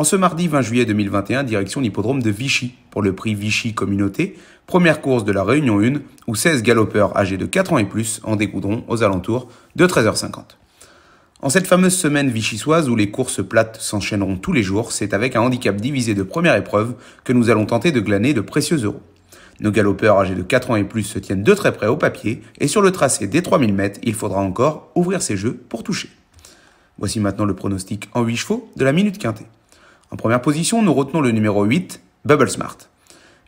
En ce mardi 20 juillet 2021, direction l'hippodrome de Vichy pour le prix Vichy Communauté, première course de la Réunion 1 où 16 galopeurs âgés de 4 ans et plus en découdront aux alentours de 13h50. En cette fameuse semaine vichysoise où les courses plates s'enchaîneront tous les jours, c'est avec un handicap divisé de première épreuve que nous allons tenter de glaner de précieux euros. Nos galopeurs âgés de 4 ans et plus se tiennent de très près au papier et sur le tracé des 3000 mètres, il faudra encore ouvrir ses jeux pour toucher. Voici maintenant le pronostic en 8 chevaux de la minute quintée. En première position, nous retenons le numéro 8, Bubble Smart.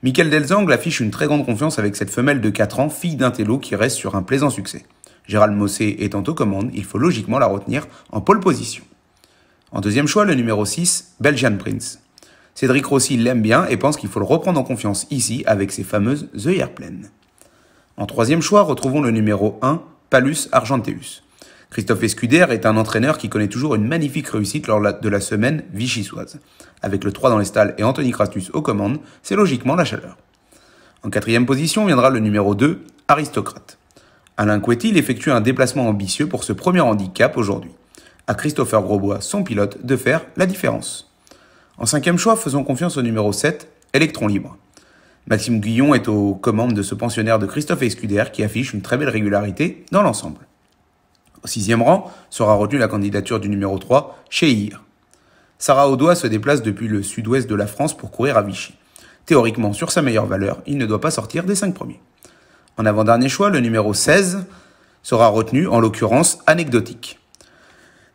Michael Delzangle affiche une très grande confiance avec cette femelle de 4 ans, fille d'un qui reste sur un plaisant succès. Gérald Mossé étant aux commandes, il faut logiquement la retenir en pole position. En deuxième choix, le numéro 6, Belgian Prince. Cédric Rossi l'aime bien et pense qu'il faut le reprendre en confiance ici avec ses fameuses The Airplane. En troisième choix, retrouvons le numéro 1, Palus Argenteus. Christophe Escuder est un entraîneur qui connaît toujours une magnifique réussite lors de la semaine vichysoise. Avec le 3 dans les stalles et Anthony Kratus aux commandes, c'est logiquement la chaleur. En quatrième position viendra le numéro 2, Aristocrate. Alain Couetil effectue un déplacement ambitieux pour ce premier handicap aujourd'hui. À Christopher Grosbois, son pilote, de faire la différence. En cinquième choix, faisons confiance au numéro 7, Electron Libre. Maxime Guillon est aux commandes de ce pensionnaire de Christophe Escuder qui affiche une très belle régularité dans l'ensemble. Au sixième rang sera retenue la candidature du numéro 3, Cheir. Sarah Odoa se déplace depuis le sud-ouest de la France pour courir à Vichy. Théoriquement, sur sa meilleure valeur, il ne doit pas sortir des cinq premiers. En avant-dernier choix, le numéro 16 sera retenu, en l'occurrence anecdotique.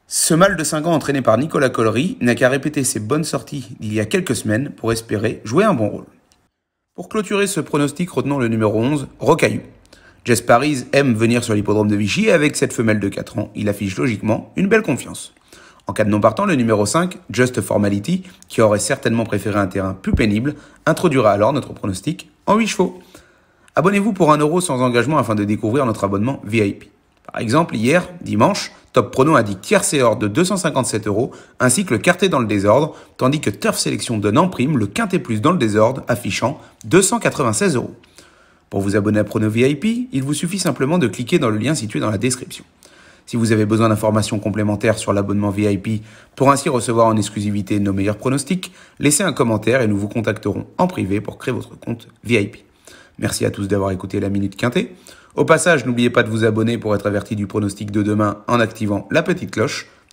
Ce mal de 5 ans entraîné par Nicolas Collery n'a qu'à répéter ses bonnes sorties d'il y a quelques semaines pour espérer jouer un bon rôle. Pour clôturer ce pronostic, retenons le numéro 11, Rocaillou. Jess Paris aime venir sur l'hippodrome de Vichy et avec cette femelle de 4 ans, il affiche logiquement une belle confiance. En cas de non partant, le numéro 5, Just Formality, qui aurait certainement préféré un terrain plus pénible, introduira alors notre pronostic en 8 chevaux. Abonnez-vous pour 1€ euro sans engagement afin de découvrir notre abonnement VIP. Par exemple, hier, dimanche, Top Prono indique tiercé hors de 257 euros, ainsi que le quartet dans le désordre, tandis que Turf Sélection donne en prime le quintet plus dans le désordre, affichant 296 euros. Pour vous abonner à Prono VIP, il vous suffit simplement de cliquer dans le lien situé dans la description. Si vous avez besoin d'informations complémentaires sur l'abonnement VIP pour ainsi recevoir en exclusivité nos meilleurs pronostics, laissez un commentaire et nous vous contacterons en privé pour créer votre compte VIP. Merci à tous d'avoir écouté la Minute Quintée. Au passage, n'oubliez pas de vous abonner pour être averti du pronostic de demain en activant la petite cloche